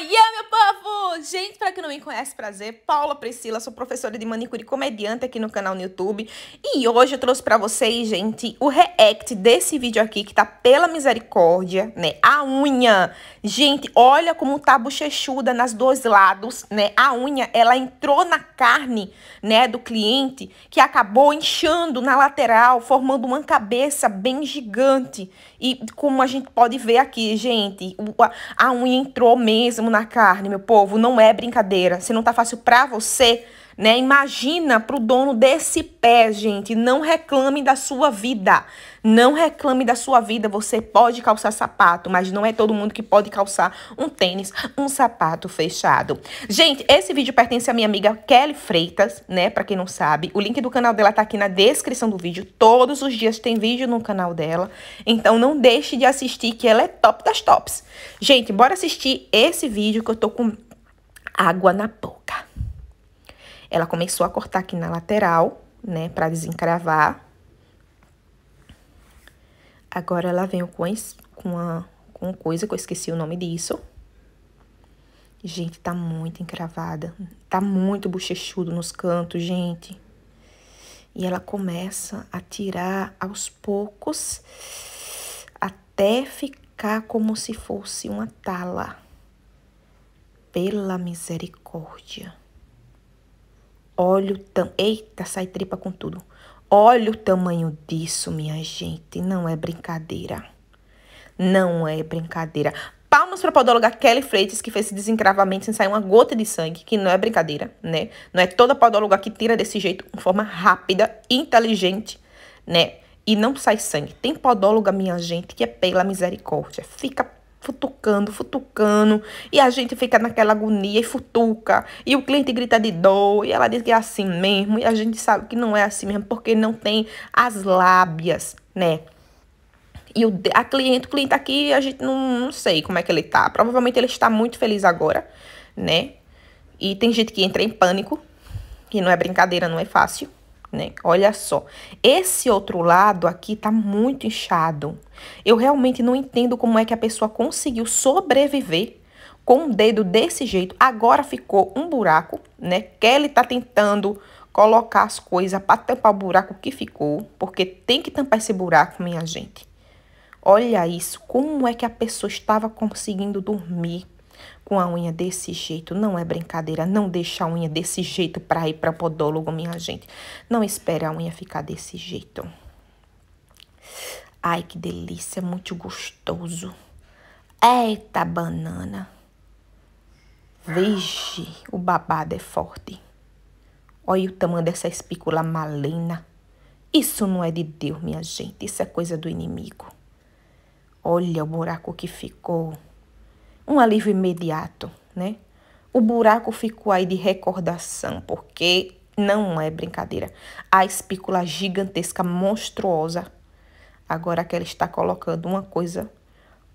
Iê, é meu povo! gente, para quem não me conhece, prazer. Paula Priscila, sou professora de manicure e comediante aqui no canal no YouTube. E hoje eu trouxe para vocês, gente, o react desse vídeo aqui que tá pela misericórdia, né? A unha. Gente, olha como tá bochechuda nas dois lados, né? A unha, ela entrou na carne, né, do cliente, que acabou inchando na lateral, formando uma cabeça bem gigante. E como a gente pode ver aqui, gente, a unha entrou mesmo na carne, meu povo não é brincadeira. Se não tá fácil para você, né? Imagina pro dono desse pé, gente. Não reclame da sua vida. Não reclame da sua vida. Você pode calçar sapato, mas não é todo mundo que pode calçar um tênis, um sapato fechado. Gente, esse vídeo pertence à minha amiga Kelly Freitas, né? Pra quem não sabe, o link do canal dela tá aqui na descrição do vídeo. Todos os dias tem vídeo no canal dela. Então não deixe de assistir, que ela é top das tops. Gente, bora assistir esse vídeo que eu tô com água na boca. Ela começou a cortar aqui na lateral, né, para desencravar. Agora ela vem com, es, com, a, com coisa que eu esqueci o nome disso. Gente, tá muito encravada. Tá muito bochechudo nos cantos, gente. E ela começa a tirar aos poucos até ficar como se fosse uma tala pela misericórdia. Olha o tam... Eita, sai tripa com tudo. Olha o tamanho disso, minha gente. Não é brincadeira. Não é brincadeira. Palmas para a podóloga Kelly Freitas, que fez esse desencravamento sem sair uma gota de sangue, que não é brincadeira, né? Não é toda podóloga que tira desse jeito, de forma rápida, inteligente, né? E não sai sangue. Tem podóloga, minha gente, que é pela misericórdia. Fica futucando, futucando, e a gente fica naquela agonia e futuca, e o cliente grita de dor, e ela diz que é assim mesmo, e a gente sabe que não é assim mesmo, porque não tem as lábias, né? E o a cliente, o cliente aqui, a gente não, não sei como é que ele tá. Provavelmente ele está muito feliz agora, né? E tem gente que entra em pânico, que não é brincadeira, não é fácil né? Olha só, esse outro lado aqui tá muito inchado. Eu realmente não entendo como é que a pessoa conseguiu sobreviver com o dedo desse jeito. Agora ficou um buraco, né? Kelly tá tentando colocar as coisas para tampar o buraco que ficou, porque tem que tampar esse buraco, minha gente. Olha isso, como é que a pessoa estava conseguindo dormir? Com a unha desse jeito, não é brincadeira. Não deixa a unha desse jeito para ir para podólogo, minha gente. Não espere a unha ficar desse jeito. Ai, que delícia, muito gostoso. Eita banana. Vixe, o babado é forte. Olha o tamanho dessa espícula malena. Isso não é de Deus, minha gente. Isso é coisa do inimigo. Olha o buraco que ficou um alívio imediato, né? O buraco ficou aí de recordação, porque não é brincadeira. A espícula gigantesca, monstruosa. Agora que ela está colocando uma coisa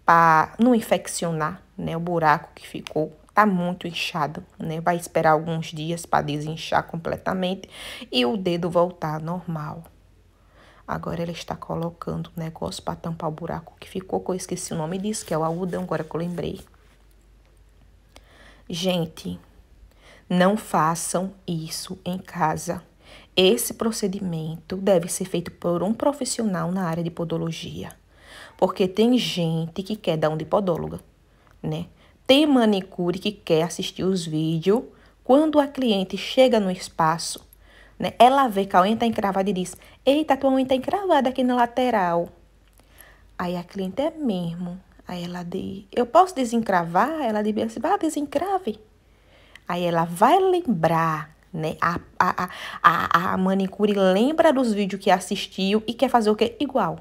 para não infeccionar, né? O buraco que ficou tá muito inchado, né? Vai esperar alguns dias para desinchar completamente e o dedo voltar normal. Agora ela está colocando um negócio para tampar o buraco que ficou, que eu esqueci o nome disso, que é o algodão, agora que eu lembrei. Gente, não façam isso em casa. Esse procedimento deve ser feito por um profissional na área de podologia, porque tem gente que quer dar um de podóloga, né? Tem manicure que quer assistir os vídeos quando a cliente chega no espaço, né? Ela vê que a unha está encravada e diz: Eita, tua unha está encravada aqui na lateral. Aí a cliente é mesmo. Aí ela diz: Eu posso desencravar? Ela diz assim: Vá, ah, desencrave. Aí ela vai lembrar, né? A, a, a, a manicure lembra dos vídeos que assistiu e quer fazer o quê? Igual.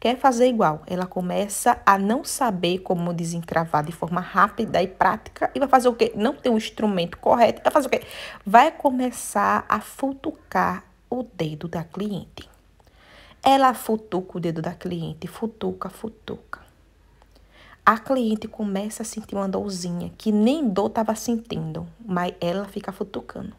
Quer fazer igual. Ela começa a não saber como desencravar de forma rápida e prática e vai fazer o quê? Não tem um instrumento correto. Vai fazer o quê? Vai começar a futucar o dedo da cliente. Ela futuca o dedo da cliente, futuca, futuca. A cliente começa a sentir uma dorzinha que nem dor estava sentindo, mas ela fica futucando.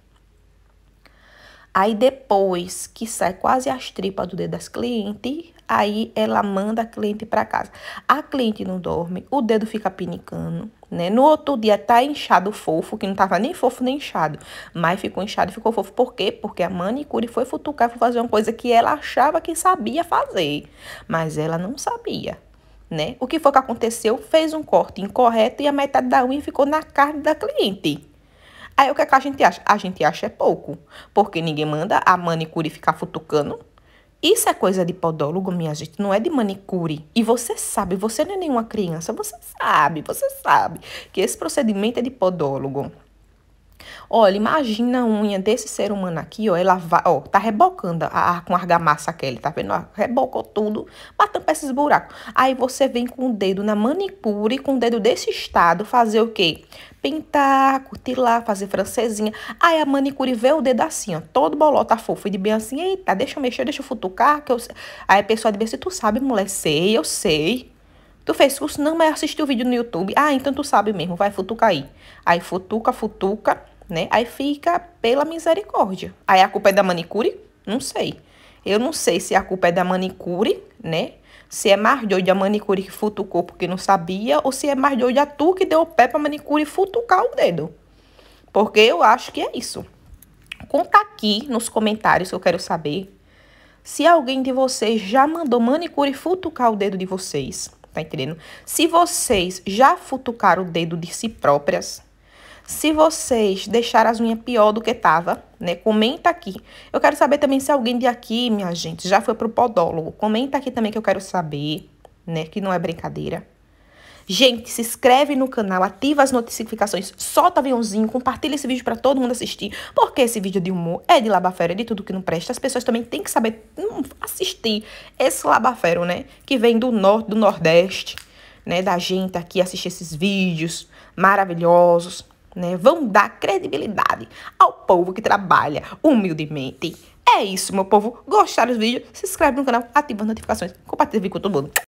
Aí depois que sai quase as tripas do dedo das clientes, aí ela manda a cliente para casa. A cliente não dorme, o dedo fica pinicando, né? No outro dia tá inchado fofo, que não tava nem fofo nem inchado, mas ficou inchado e ficou fofo. Por quê? Porque a manicure foi futucar, foi fazer uma coisa que ela achava que sabia fazer, mas ela não sabia né? O que foi que aconteceu? Fez um corte incorreto e a metade da unha ficou na carne da cliente. Aí o que, é que a gente acha? A gente acha é pouco, porque ninguém manda a manicure ficar futucando. Isso é coisa de podólogo, minha gente, não é de manicure. E você sabe, você não é nenhuma criança, você sabe, você sabe que esse procedimento é de podólogo. Olha, imagina a unha desse ser humano aqui, ó. Ela vai, ó, tá rebocando a, a, com argamassa aquele, tá vendo? rebocou tudo, batendo pra esses buracos. Aí você vem com o dedo na manicure, com o dedo desse estado, fazer o quê? Pintar, curtir lá, fazer francesinha. Aí a manicure vê o dedo assim, ó, todo bolota fofo. E de bem assim, eita, deixa eu mexer, deixa eu futucar. Que eu... Aí a pessoa de bem assim, tu sabe, mulher, sei, eu sei. Tu fez curso? Não, mas assistiu o vídeo no YouTube. Ah, então tu sabe mesmo, vai futucar aí. Aí futuca, futuca né? Aí fica pela misericórdia. Aí a culpa é da manicure? Não sei. Eu não sei se a culpa é da manicure, né? Se é mais doida a manicure que futucou porque não sabia, ou se é mais doida tu que deu o pé pra manicure futucar o dedo. Porque eu acho que é isso. Conta aqui nos comentários que eu quero saber se alguém de vocês já mandou manicure futucar o dedo de vocês. Tá entendendo? Se vocês já futucaram o dedo de si próprias, se vocês deixaram as unhas pior do que tava, né? Comenta aqui. Eu quero saber também se alguém de aqui, minha gente, já foi pro podólogo. Comenta aqui também que eu quero saber, né? Que não é brincadeira. Gente, se inscreve no canal, ativa as notificações, solta aviãozinho, compartilha esse vídeo para todo mundo assistir, porque esse vídeo de humor é de labafero, é de tudo que não presta. As pessoas também têm que saber hum, assistir esse labafero, né? Que vem do norte, do nordeste, né? Da gente aqui assistir esses vídeos maravilhosos né? Vão dar credibilidade ao povo que trabalha humildemente. É isso, meu povo. Gostaram do vídeo? Se inscreve no canal, ativa as notificações, compartilha o vídeo com todo mundo.